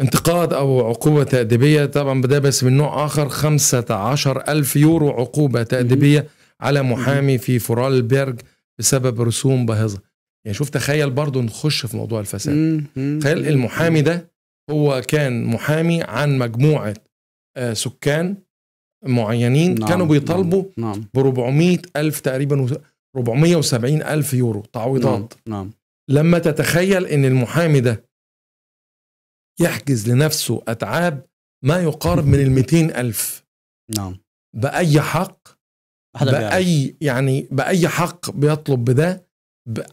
انتقاد أو عقوبة تأديبية طبعا ده بس من نوع آخر 15000 ألف يورو عقوبة تأديبية على محامي في فورالبرج بسبب رسوم باهظة يعني شوف تخيل برضه نخش في موضوع الفساد تخيل المحامي ده هو كان محامي عن مجموعة آه، سكان معينين نعم كانوا بيطالبوا نعم, نعم. ب 400 ألف تقريبا 470 ألف يورو تعويضات نعم, نعم لما تتخيل ان المحامي ده يحجز لنفسه أتعاب ما يقارب من ال ألف نعم بأي حق بأي يعني بأي حق بيطلب بده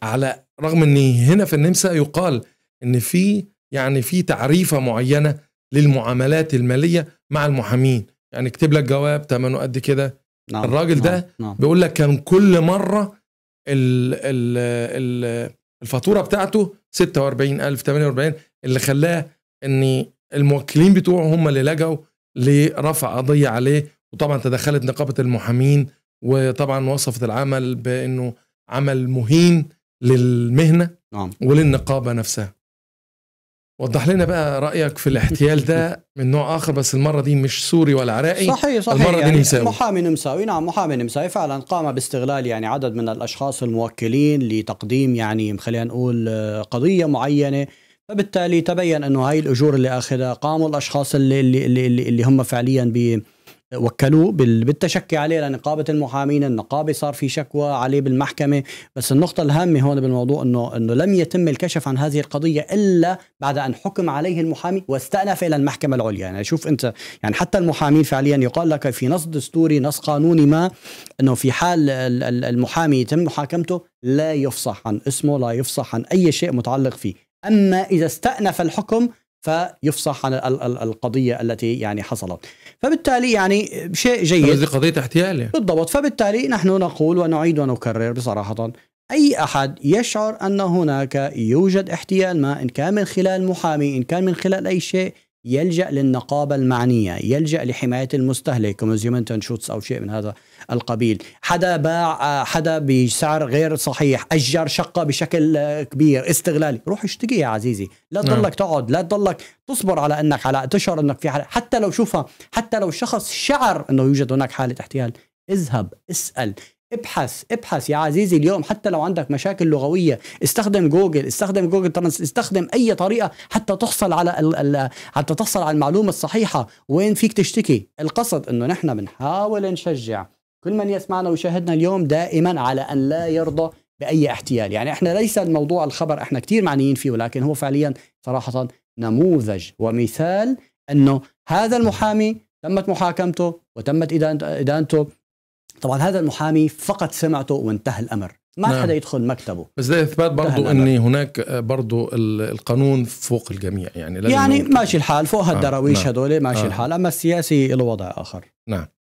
على رغم ان هنا في النمسا يقال ان في يعني في تعريفه معينه للمعاملات الماليه مع المحامين يعني اكتب لك جواب تمنه قد كده نعم. الراجل نعم. ده نعم. بيقول لك كان كل مره الفاتوره بتاعته 46000 48 اللي خلاه ان الموكلين بتوعه هم اللي لجأوا لرفع قضيه عليه وطبعا تدخلت نقابه المحامين وطبعا وصفت العمل بانه عمل مهين للمهنه نعم. وللنقابه نفسها وضح لنا بقى رايك في الاحتيال ده من نوع اخر بس المره دي مش سوري ولا عراقي صحيح صحيح المره يعني دي نمساوي محامي نمساوي نعم محامي نمساوي فعلا قام باستغلال يعني عدد من الاشخاص الموكلين لتقديم يعني خلينا نقول آه، قضيه معينه فبالتالي تبين انه هاي الاجور اللي اخذها قاموا الاشخاص اللي اللي اللي, اللي, اللي هم فعليا ب وكلوه بالتشكي عليه لنقابه المحامين، النقابه صار في شكوى عليه بالمحكمه، بس النقطه الهامه هون بالموضوع انه انه لم يتم الكشف عن هذه القضيه الا بعد ان حكم عليه المحامي واستأنف الى المحكمه العليا، يعني شوف انت يعني حتى المحامين فعليا يقال لك في نص دستوري نص قانوني ما انه في حال المحامي يتم محاكمته لا يفصح عن اسمه، لا يفصح عن اي شيء متعلق فيه، أما إذا استأنف الحكم فيفصح عن القضية التي يعني حصلت فبالتالي يعني شيء جيد هذه قضية احتيال بالضبط فبالتالي نحن نقول ونعيد ونكرر بصراحة أي أحد يشعر أن هناك يوجد احتيال ما إن كان من خلال محامي إن كان من خلال أي شيء يلجأ للنقابة المعنية يلجأ لحماية المستهلك شوتس أو شيء من هذا القبيل حدا باع حدا بسعر غير صحيح أجر شقة بشكل كبير استغلالي روح اشتكي يا عزيزي لا نعم. تضلك تقعد لا تضلك تصبر على أنك على تشعر أنك في حالة حتى لو شوفها حتى لو شخص شعر أنه يوجد هناك حالة احتيال اذهب اسأل ابحث ابحث يا عزيزي اليوم حتى لو عندك مشاكل لغويه استخدم جوجل استخدم جوجل ترانس استخدم اي طريقه حتى تحصل على الـ الـ حتى تحصل على المعلومه الصحيحه وين فيك تشتكي القصد انه نحن بنحاول نشجع كل من يسمعنا ويشاهدنا اليوم دائما على ان لا يرضى باي احتيال يعني احنا ليس الموضوع الخبر احنا كثير معنيين فيه ولكن هو فعليا صراحه نموذج ومثال انه هذا المحامي تمت محاكمته وتمت ادانته طبعا هذا المحامي فقط سمعته وانتهى الامر ما نعم. حدا يدخل مكتبه بس ده اثبات برضو ان هناك برضو القانون فوق الجميع يعني لازم يعني ماشي الحال فوق هالدراويش آه. نعم. هدول ماشي آه. الحال اما السياسي له وضع اخر نعم